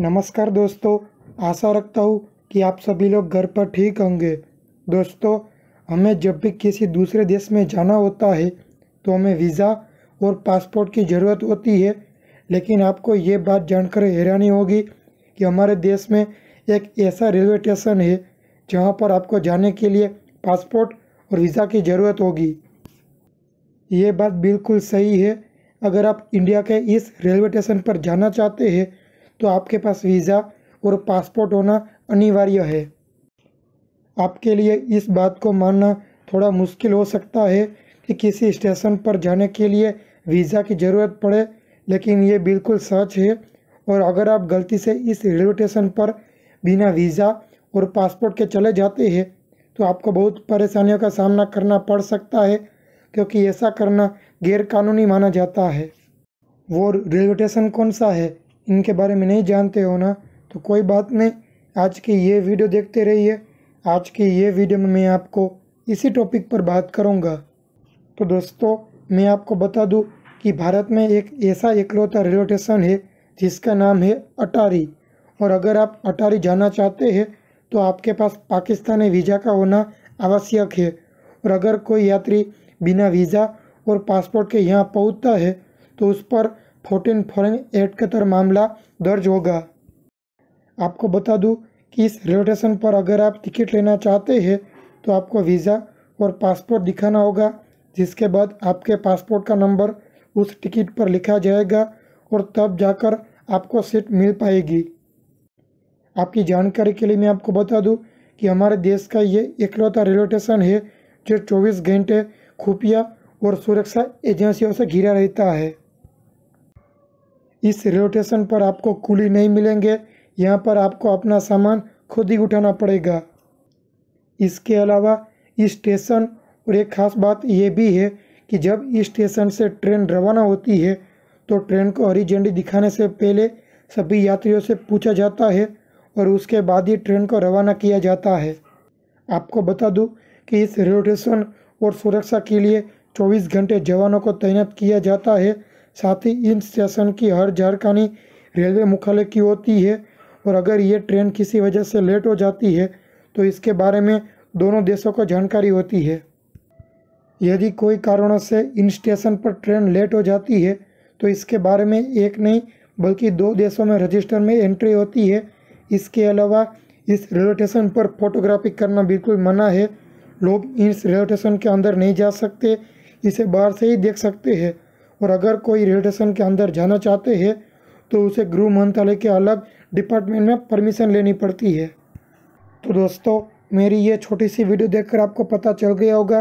नमस्कार दोस्तों आशा रखता हूँ कि आप सभी लोग घर पर ठीक होंगे दोस्तों हमें जब भी किसी दूसरे देश में जाना होता है तो हमें वीज़ा और पासपोर्ट की ज़रूरत होती है लेकिन आपको ये बात जानकर हैरानी होगी कि हमारे देश में एक ऐसा रेलवे स्टेशन है जहाँ पर आपको जाने के लिए पासपोर्ट और वीज़ा की ज़रूरत होगी ये बात बिल्कुल सही है अगर आप इंडिया के इस रेलवे स्टेशन पर जाना चाहते हैं तो आपके पास वीज़ा और पासपोर्ट होना अनिवार्य है आपके लिए इस बात को मानना थोड़ा मुश्किल हो सकता है कि किसी स्टेशन पर जाने के लिए वीज़ा की ज़रूरत पड़े लेकिन ये बिल्कुल सच है और अगर आप गलती से इस रेलवे स्टेशन पर बिना वीज़ा और पासपोर्ट के चले जाते हैं तो आपको बहुत परेशानियों का सामना करना पड़ सकता है क्योंकि ऐसा करना गैरकानूनी माना जाता है वो रेलवे स्टेशन कौन सा है इनके बारे में नहीं जानते हो ना तो कोई बात नहीं आज की ये वीडियो देखते रहिए आज की ये वीडियो में मैं आपको इसी टॉपिक पर बात करूँगा तो दोस्तों मैं आपको बता दूँ कि भारत में एक ऐसा इकलौता रेलवे स्टेशन है जिसका नाम है अटारी और अगर आप अटारी जाना चाहते हैं तो आपके पास पाकिस्तानी वीज़ा का होना आवश्यक है और अगर कोई यात्री बिना वीज़ा और पासपोर्ट के यहाँ पहुँचता है तो उस पर फोर्टीन फॉरन एक्ट के तौर मामला दर्ज होगा आपको बता दूं कि इस रेलवे स्टेशन पर अगर आप टिकट लेना चाहते हैं तो आपको वीज़ा और पासपोर्ट दिखाना होगा जिसके बाद आपके पासपोर्ट का नंबर उस टिकट पर लिखा जाएगा और तब जाकर आपको सीट मिल पाएगी आपकी जानकारी के लिए मैं आपको बता दूं कि हमारे देश का ये इकलौता रेलवे स्टेशन है जो 24 घंटे खुफिया और सुरक्षा एजेंसियों से घिरा रहता है इस रोटेशन पर आपको कुली नहीं मिलेंगे यहाँ पर आपको अपना सामान खुद ही उठाना पड़ेगा इसके अलावा इस स्टेशन और एक ख़ास बात यह भी है कि जब इस स्टेशन से ट्रेन रवाना होती है तो ट्रेन को हरी झंडी दिखाने से पहले सभी यात्रियों से पूछा जाता है और उसके बाद ही ट्रेन को रवाना किया जाता है आपको बता दूं कि इस रोटेशन स्टेशन और सुरक्षा के लिए 24 घंटे जवानों को तैनात किया जाता है साथ ही इन स्टेशन की हर झरखानी रेलवे मुख्यालय की होती है और अगर ये ट्रेन किसी वजह से लेट हो जाती है तो इसके बारे में दोनों देशों को जानकारी होती है यदि कोई कारणों से इन स्टेशन पर ट्रेन लेट हो जाती है तो इसके बारे में एक नहीं बल्कि दो देशों में रजिस्टर में एंट्री होती है इसके अलावा इस रेलवे स्टेशन पर फोटोग्राफी करना बिल्कुल मना है लोग इस रेलवे स्टेशन के अंदर नहीं जा सकते इसे बाहर से ही देख सकते हैं और अगर कोई स्टेशन के अंदर जाना चाहते हैं तो उसे गृह मंत्रालय के अलग डिपार्टमेंट में परमिशन लेनी पड़ती है तो दोस्तों मेरी ये छोटी सी वीडियो देखकर आपको पता चल गया होगा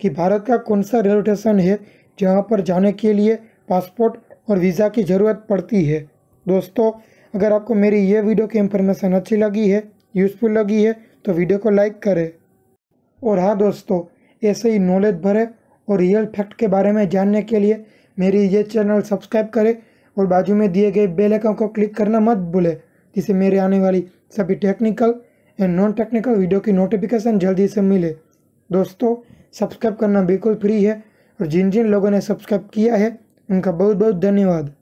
कि भारत का कौन सा रेलवे स्टेशन है जहाँ पर जाने के लिए पासपोर्ट और वीज़ा की ज़रूरत पड़ती है दोस्तों अगर आपको मेरी ये वीडियो की इंफॉर्मेशन अच्छी लगी है यूज़फुल लगी है तो वीडियो को लाइक करें और हाँ दोस्तों ऐसे ही नॉलेज भरे और रियल फैक्ट के बारे में जानने के लिए मेरी ये चैनल सब्सक्राइब करें और बाजू में दिए गए बेल आइकन को क्लिक करना मत भूलें जिससे मेरे आने वाली सभी technical and non technical video की नोटिफिकेशन जल्दी से मिले दोस्तों सब्सक्राइब करना बिल्कुल फ्री है और जिन जिन लोगों ने सब्सक्राइब किया है उनका बहुत बहुत धन्यवाद